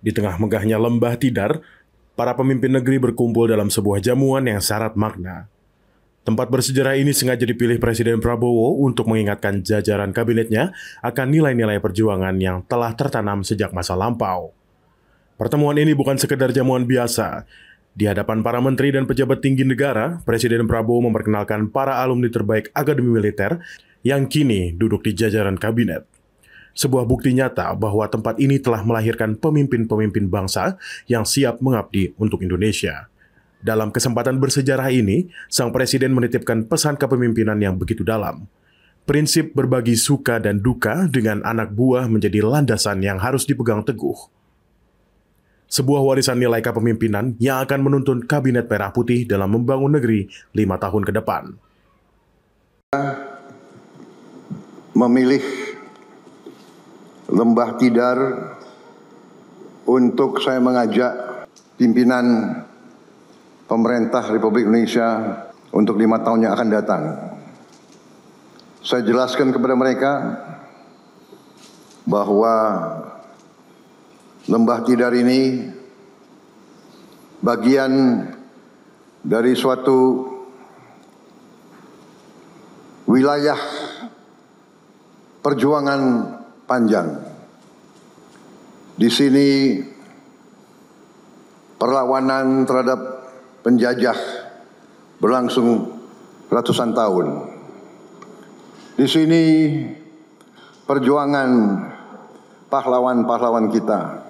Di tengah megahnya lembah Tidar, para pemimpin negeri berkumpul dalam sebuah jamuan yang syarat makna. Tempat bersejarah ini sengaja dipilih Presiden Prabowo untuk mengingatkan jajaran kabinetnya akan nilai-nilai perjuangan yang telah tertanam sejak masa lampau. Pertemuan ini bukan sekedar jamuan biasa. Di hadapan para menteri dan pejabat tinggi negara, Presiden Prabowo memperkenalkan para alumni terbaik Akademi Militer yang kini duduk di jajaran kabinet sebuah bukti nyata bahwa tempat ini telah melahirkan pemimpin-pemimpin bangsa yang siap mengabdi untuk Indonesia. Dalam kesempatan bersejarah ini, sang presiden menitipkan pesan kepemimpinan yang begitu dalam. Prinsip berbagi suka dan duka dengan anak buah menjadi landasan yang harus dipegang teguh. Sebuah warisan nilai kepemimpinan yang akan menuntun Kabinet Merah Putih dalam membangun negeri lima tahun ke depan. Memilih Lembah Tidar untuk saya mengajak pimpinan pemerintah Republik Indonesia untuk lima tahun yang akan datang. Saya jelaskan kepada mereka bahwa Lembah Tidar ini bagian dari suatu wilayah perjuangan panjang. Di sini perlawanan terhadap penjajah berlangsung ratusan tahun. Di sini perjuangan pahlawan-pahlawan kita